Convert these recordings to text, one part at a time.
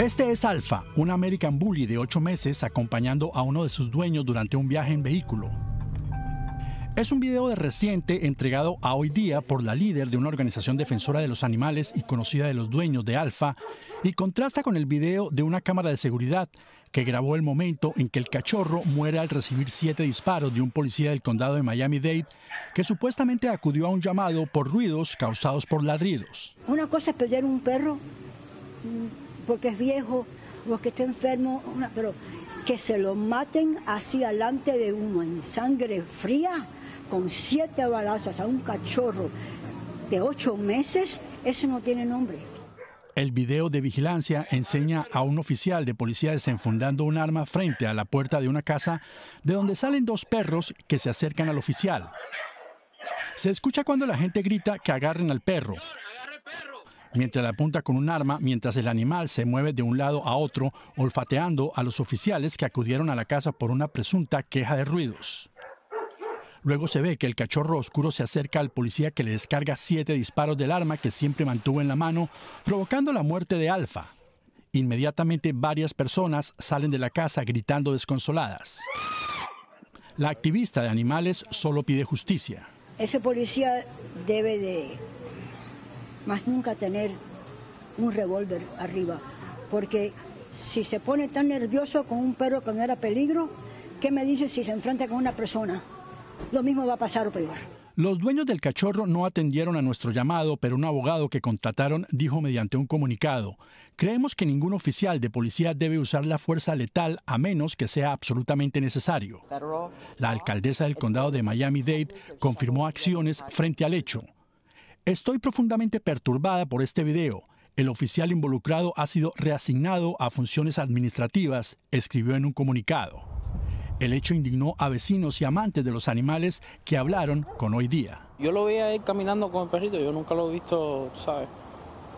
Este es Alfa, un American Bully de ocho meses acompañando a uno de sus dueños durante un viaje en vehículo. Es un video de reciente entregado a hoy día por la líder de una organización defensora de los animales y conocida de los dueños de Alfa y contrasta con el video de una cámara de seguridad que grabó el momento en que el cachorro muere al recibir siete disparos de un policía del condado de Miami-Dade que supuestamente acudió a un llamado por ruidos causados por ladridos. Una cosa es pelear un perro porque es viejo, porque está enfermo, pero que se lo maten así alante de uno, en sangre fría, con siete balazas a un cachorro de ocho meses, eso no tiene nombre. El video de vigilancia enseña a un oficial de policía desenfundando un arma frente a la puerta de una casa de donde salen dos perros que se acercan al oficial. Se escucha cuando la gente grita que agarren al perro mientras la apunta con un arma mientras el animal se mueve de un lado a otro, olfateando a los oficiales que acudieron a la casa por una presunta queja de ruidos. Luego se ve que el cachorro oscuro se acerca al policía que le descarga siete disparos del arma que siempre mantuvo en la mano, provocando la muerte de Alfa. Inmediatamente varias personas salen de la casa gritando desconsoladas. La activista de animales solo pide justicia. Ese policía debe de más nunca tener un revólver arriba, porque si se pone tan nervioso con un perro que no era peligro, ¿qué me dice si se enfrenta con una persona? Lo mismo va a pasar o peor. Los dueños del cachorro no atendieron a nuestro llamado, pero un abogado que contrataron dijo mediante un comunicado, creemos que ningún oficial de policía debe usar la fuerza letal a menos que sea absolutamente necesario. La alcaldesa del condado de Miami Dade confirmó acciones frente al hecho. Estoy profundamente perturbada por este video. El oficial involucrado ha sido reasignado a funciones administrativas, escribió en un comunicado. El hecho indignó a vecinos y amantes de los animales que hablaron con hoy día. Yo lo veía ahí caminando con el perrito, yo nunca lo he visto, ¿sabes?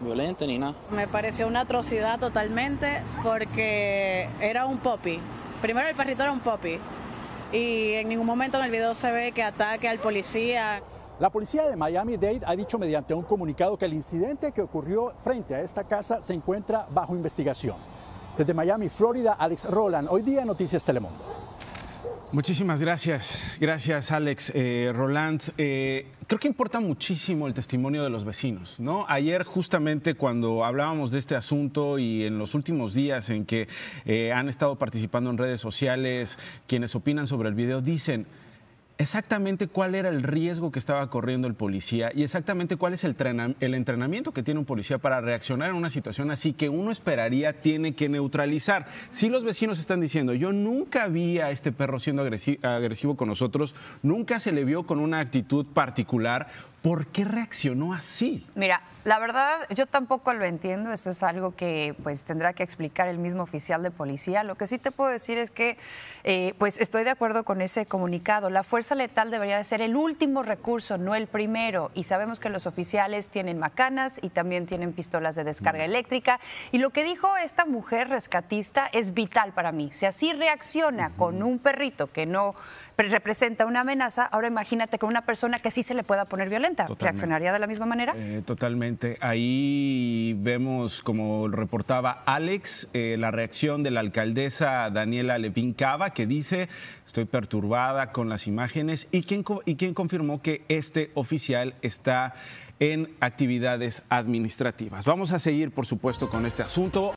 Violento ni nada. Me pareció una atrocidad totalmente porque era un popi. Primero el perrito era un popi y en ningún momento en el video se ve que ataque al policía. La policía de Miami-Dade ha dicho mediante un comunicado que el incidente que ocurrió frente a esta casa se encuentra bajo investigación. Desde Miami, Florida, Alex Roland, hoy día Noticias Telemundo. Muchísimas gracias, gracias Alex. Eh, Roland, eh, creo que importa muchísimo el testimonio de los vecinos, ¿no? Ayer justamente cuando hablábamos de este asunto y en los últimos días en que eh, han estado participando en redes sociales, quienes opinan sobre el video dicen exactamente cuál era el riesgo que estaba corriendo el policía y exactamente cuál es el, entrenamiento que tiene un policía para reaccionar en una situación así que uno esperaría tiene que neutralizar. Si los vecinos están diciendo, yo nunca vi a este perro siendo agresivo con nosotros, nunca se le vio con una actitud particular, ¿Por qué reaccionó así? Mira, la verdad yo tampoco lo entiendo, eso es algo que pues tendrá que explicar el mismo oficial de policía. Lo que sí te puedo decir es que eh, pues estoy de acuerdo con ese comunicado. La fuerza letal debería de ser el último recurso, no el primero. Y sabemos que los oficiales tienen macanas y también tienen pistolas de descarga mm. eléctrica. Y lo que dijo esta mujer rescatista es vital para mí. Si así reacciona con un perrito que no representa una amenaza, ahora imagínate con una persona que sí se le pueda poner violenta. ¿Reaccionaría de la misma manera? Eh, totalmente. Ahí vemos, como reportaba Alex, eh, la reacción de la alcaldesa Daniela Levin Cava, que dice, estoy perturbada con las imágenes, y y quien confirmó que este oficial está en actividades administrativas. Vamos a seguir, por supuesto, con este asunto.